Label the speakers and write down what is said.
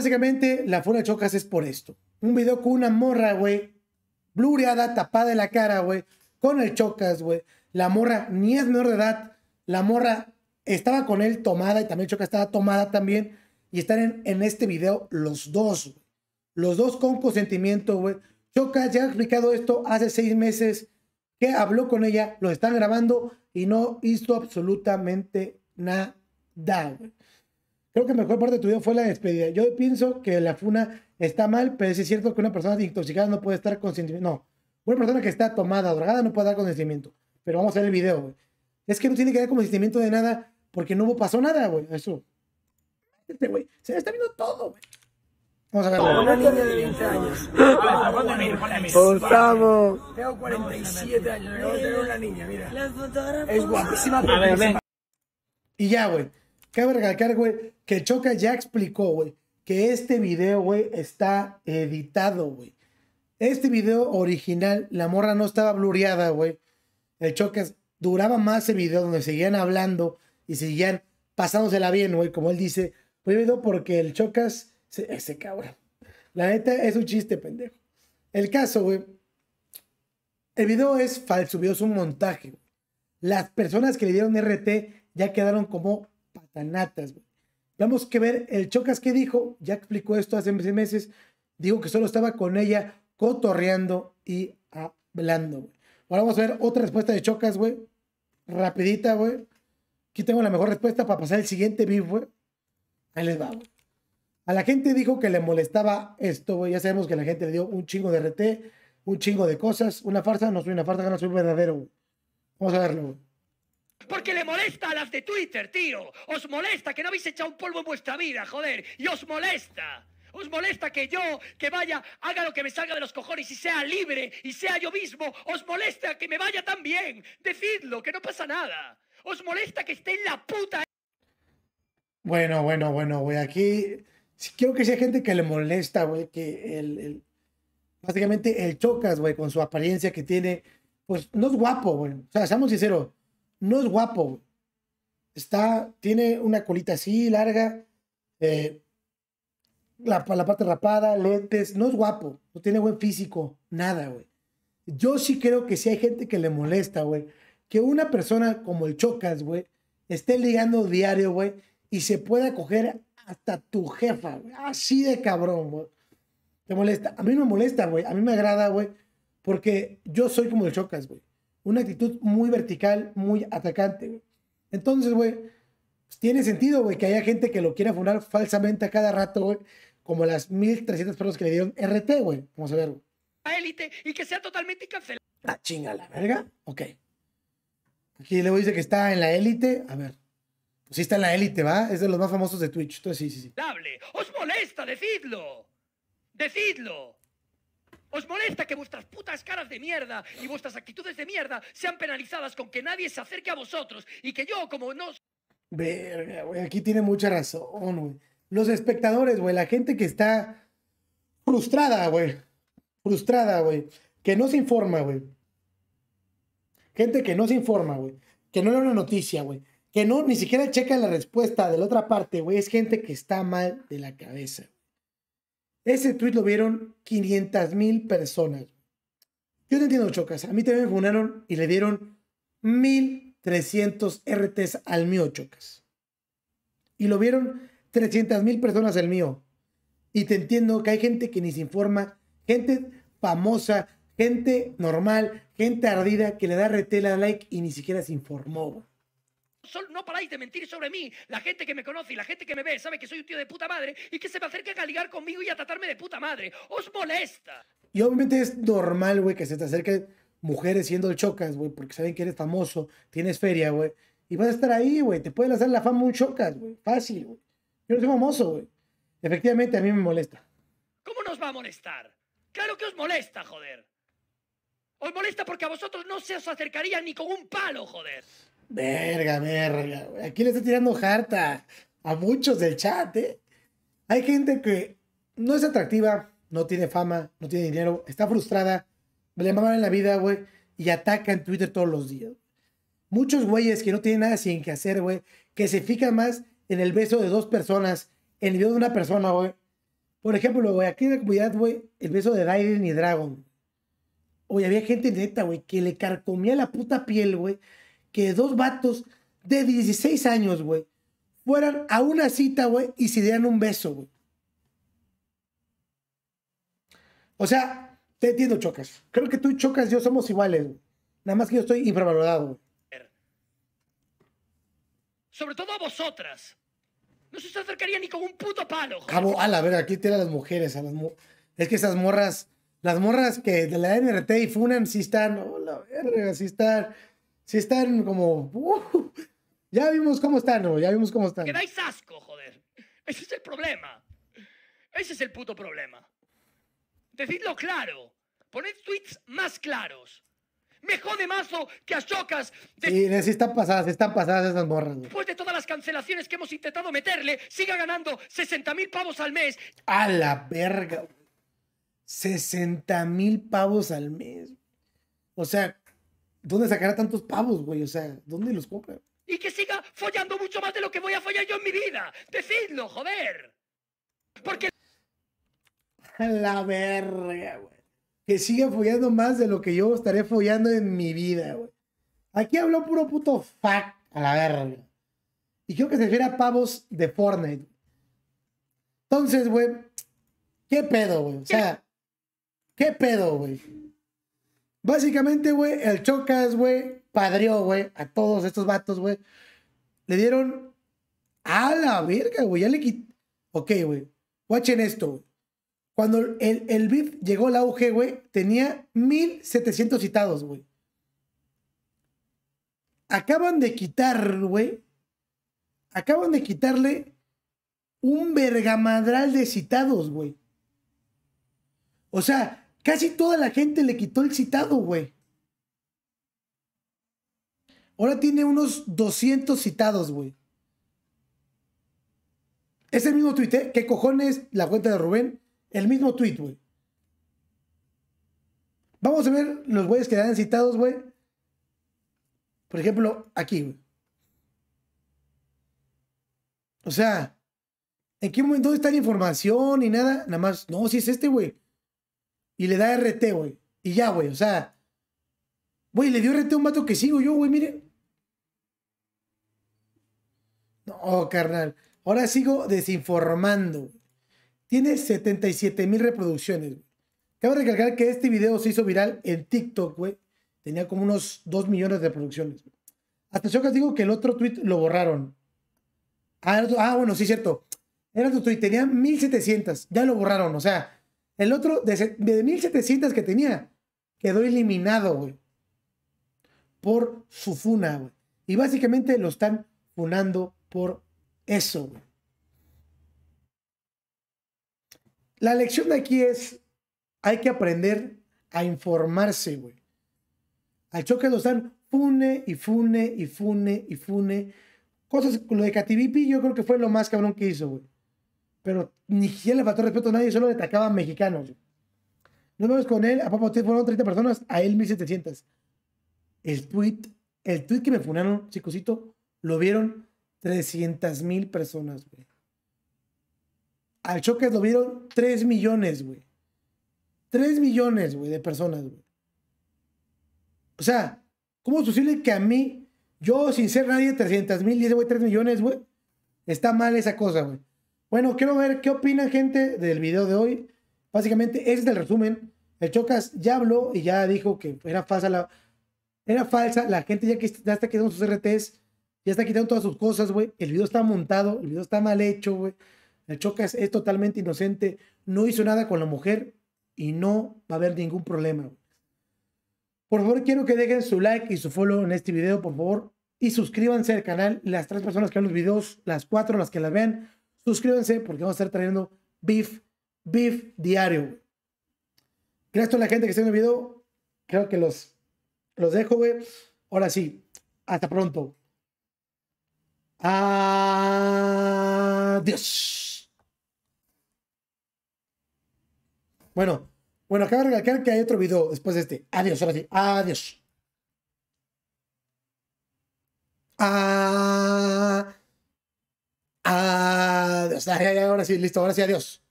Speaker 1: básicamente, la de chocas es por esto. Un video con una morra, güey, blureada, tapada de la cara, güey, con el chocas, güey. La morra ni es menor de edad. La morra estaba con él tomada y también chocas estaba tomada también. Y están en, este video los dos, Los dos con consentimiento, güey. Chocas ya ha explicado esto hace seis meses que habló con ella, lo están grabando y no hizo absolutamente nada, güey creo que la mejor parte de tu video fue la despedida. Yo pienso que la funa está mal, pero es cierto que una persona intoxicada no puede estar consentimiento. No, una persona que está tomada, drogada, no puede dar consentimiento. Pero vamos a ver el video, güey. Es que no tiene que dar consentimiento de nada porque no pasó nada, güey. Eso. güey, se está viendo todo, güey. Vamos a ver. Una niña de 20 años. Ah, pues, Tengo 47 años. Tengo una niña, mira. Es guapísima. A ver, ven. Y ya, güey. Cabe recalcar, güey, que Choca ya explicó, güey, que este video, güey, está editado, güey. Este video original, la morra no estaba blureada, güey. El Chocas duraba más el video donde seguían hablando y seguían pasándosela bien, güey, como él dice. Fue video porque el Chocas, se, ese cabrón. La neta es un chiste, pendejo. El caso, güey. El video es falso, video es un montaje. Las personas que le dieron RT ya quedaron como patanatas, Vamos que ver el Chocas que dijo, ya explicó esto hace meses, dijo que solo estaba con ella cotorreando y hablando, Ahora vamos a ver otra respuesta de Chocas, güey. Rapidita, güey. Aquí tengo la mejor respuesta para pasar el siguiente vivo güey. Ahí les va, güey. A la gente dijo que le molestaba esto, güey. Ya sabemos que la gente le dio un chingo de RT, un chingo de cosas. Una farsa, no soy una farsa, no soy verdadero, güey. Vamos a verlo, güey.
Speaker 2: Porque le molesta a las de Twitter, tío. Os molesta que no habéis echado un polvo en vuestra vida, joder. Y os molesta. Os molesta que yo, que vaya, haga lo que me salga de los cojones y sea libre y sea yo mismo. Os molesta que me vaya tan bien. Decidlo, que no pasa nada. Os molesta que esté en la puta. E-.
Speaker 1: Bueno, bueno, bueno, güey. Aquí quiero que sea gente que le molesta, güey, que el, básicamente el chocas, güey, con su apariencia que tiene, pues no es guapo, güey. O sea, seamos sinceros no es guapo. Está, tiene una colita así, larga, eh, la, la, parte rapada, lentes, no es guapo, no tiene buen físico, nada, güey. Yo sí creo que sí hay gente que le molesta, güey, que una persona como el Chocas, güey, esté ligando diario, güey, y se pueda coger hasta tu jefa, güey, así de cabrón, güey. Te molesta. A mí me molesta, güey, a mí me agrada, güey, porque yo soy como el Chocas, güey una actitud muy vertical, muy atacante, Entonces, güey, pues, tiene sentido, güey, que haya gente que lo quiera fundar falsamente a cada rato, güey, como las 1.300 personas que le dieron RT, güey. Vamos a ver, güey. élite
Speaker 2: y que sea totalmente cancelado.
Speaker 1: Ah, chinga la verga. Ok. Aquí luego dice que está en la élite. A ver. Pues sí está en la élite, ¿va? Es de los más famosos de Twitch. Entonces sí, sí, sí.
Speaker 2: ¡Os molesta! ¡Decidlo! ¡Decidlo! ¿Os molesta que vuestras putas caras de mierda y vuestras actitudes de mierda sean penalizadas con que nadie se acerque a vosotros y que yo, como no.
Speaker 1: Verga, güey, aquí tiene mucha razón, güey. Los espectadores, güey, la gente que está frustrada, güey. Frustrada, güey. Que no se informa, güey. Gente que no se informa, güey. Que no lee una noticia, güey. Que no, ni siquiera checa la respuesta de la otra parte, güey. Es gente que está mal de la cabeza. Ese tweet lo vieron 500 mil personas. Yo te entiendo, Chocas. A mí también me funaron y le dieron 1300 RTs al mío, Chocas. Y lo vieron 300 mil personas al mío. Y te entiendo que hay gente que ni se informa, gente famosa, gente normal, gente ardida que le da retela le like y ni siquiera se informó
Speaker 2: no paráis de mentir sobre mí. La gente que me conoce y la gente que me ve sabe que soy un tío de puta madre y que se me acerca a ligar conmigo y a tratarme de puta madre. ¡Os molesta!
Speaker 1: Y obviamente es normal, güey, que se te acerquen mujeres siendo chocas, güey, porque saben que eres famoso, tienes feria, güey. Y vas a estar ahí, güey. Te pueden hacer la fama un chocas, güey. Fácil, güey. Yo no soy famoso, güey. Efectivamente, a mí me molesta.
Speaker 2: ¿Cómo nos va a molestar? Claro que os molesta, joder. Os molesta porque a vosotros no se os acercaría ni con un palo, joder.
Speaker 1: Verga, verga. Aquí le está tirando harta a muchos del chat, ¿eh? Hay gente que no es atractiva, no tiene fama, no tiene dinero, está frustrada, le mal en la vida, güey, y ataca en Twitter todos los días. Muchos güeyes que no tienen nada sin que hacer, güey, que se fijan más en el beso de dos personas, en el video de una persona, güey. Por ejemplo, güey, aquí en la comunidad, güey, el beso de Daiden y Dragon. Oye, había gente neta, güey, que le carcomía la puta piel, güey, que dos vatos de 16 años, güey, fueran a una cita, güey, y se dieran un beso, güey. O sea, te entiendo, Chocas. Creo que tú y Chocas yo somos iguales, güey. Nada más que yo estoy infravalorado, güey.
Speaker 2: Sobre todo a vosotras. No se os acercaría ni con un puto palo.
Speaker 1: Cabo, a la verga, aquí tiene a las mujeres, a las Es que esas morras, las morras que de la NRT y Funan sí están, ¡Hola, oh, la verga, sí están si están como. ya vimos cómo están, ¿no? Ya vimos cómo están. Que
Speaker 2: dais asco, joder. Ese es el problema. Ese es el puto problema. Decidlo claro. Poned tweets más claros. Me jode mazo que a chocas.
Speaker 1: Sí, sí están pasadas, están pasadas esas morras. Después
Speaker 2: de todas las cancelaciones que hemos intentado meterle, siga ganando 60 mil pavos al mes.
Speaker 1: A la verga. 60 mil pavos al mes. O sea, ¿Dónde sacará tantos pavos, güey? O sea, ¿dónde los compra?
Speaker 2: Y que siga follando mucho más de lo que voy a follar yo en mi vida. Decidlo, joder. Porque.
Speaker 1: A La verga, güey. Que siga follando más de lo que yo estaré follando en mi vida, güey. Aquí habló puro puto fuck a la verga. Y creo que se refiere a pavos de Fortnite. Entonces, güey, ¿qué pedo, güey? O sea, ¿qué pedo, güey? Básicamente, güey, el Chocas, güey, padrió, güey, a todos estos vatos, güey. Le dieron a la verga, güey, ya le quitó. Ok, güey, watchen esto, güey. Cuando el, el llegó al auge, güey, tenía 1700 citados, güey. Acaban de quitar, güey. Acaban de quitarle un vergamadral de citados, güey. O sea, Casi toda la gente le quitó el citado, güey. Ahora tiene unos 200 citados, güey. Es el mismo tweet, ¿eh? ¿Qué cojones? La cuenta de Rubén. El mismo tweet, güey. Vamos a ver los güeyes que dan citados, güey. Por ejemplo, aquí, güey. O sea, ¿en qué momento está la información y nada? Nada más, no, si es este, güey y le da RT, güey. Y ya, güey, o sea. Güey, le dio RT a un vato que sigo yo, güey, mire. No, carnal. Ahora sigo desinformando. Tiene 77 mil reproducciones, güey. Cabe recalcar que este video se hizo viral en TikTok, güey. Tenía como unos 2 millones de reproducciones. Hasta yo que digo que el otro tweet lo borraron. Ah, ah bueno, sí, cierto. Era otro tweet, tenía 1700. Ya lo borraron, o sea, el otro de, 1700 que tenía quedó eliminado, güey. Por su funa, güey. Y básicamente lo están funando por eso, güey. La lección de aquí es, hay que aprender a informarse, güey. Al choque lo están fune y fune y fune y fune. Cosas, lo de Kativipi, yo creo que fue lo más cabrón que hizo, güey pero ni siquiera le faltó respeto a nadie, solo le atacaba a mexicanos. Nos vemos con él, a Papa fueron 30 personas, a él 1700. El tweet, el tweet que me funaron, chicosito, lo vieron 300 mil personas, güey. Al choque lo vieron 3 millones, güey. 3 millones, güey, de personas, güey. O sea, ¿cómo es posible que a mí, yo sin ser nadie, 300 mil y ese güey 3 millones, güey? Está mal esa cosa, güey. Bueno, quiero ver qué opina gente del video de hoy. Básicamente, ese es el resumen. El Chocas ya habló y ya dijo que era falsa la, era falsa. La gente ya, está quitando sus RTs, ya está quitando todas sus cosas, güey. El video está montado, el video está mal hecho, güey. El Chocas es totalmente inocente, no hizo nada con la mujer y no va a haber ningún problema. Por favor, quiero que dejen su like y su follow en este video, por favor. Y suscríbanse al canal. Las tres personas que ven los videos, las cuatro las que las vean, suscríbanse porque vamos a estar trayendo beef, beef diario, Gracias a la gente que está en el video. Creo que los, los dejo, güey. Ahora sí, hasta pronto. Adiós. Bueno, bueno, acabo de recalcar que hay otro video después de este. Adiós, ahora sí. Adiós. Ah. Ah, ahora sí, listo, ahora sí, adiós.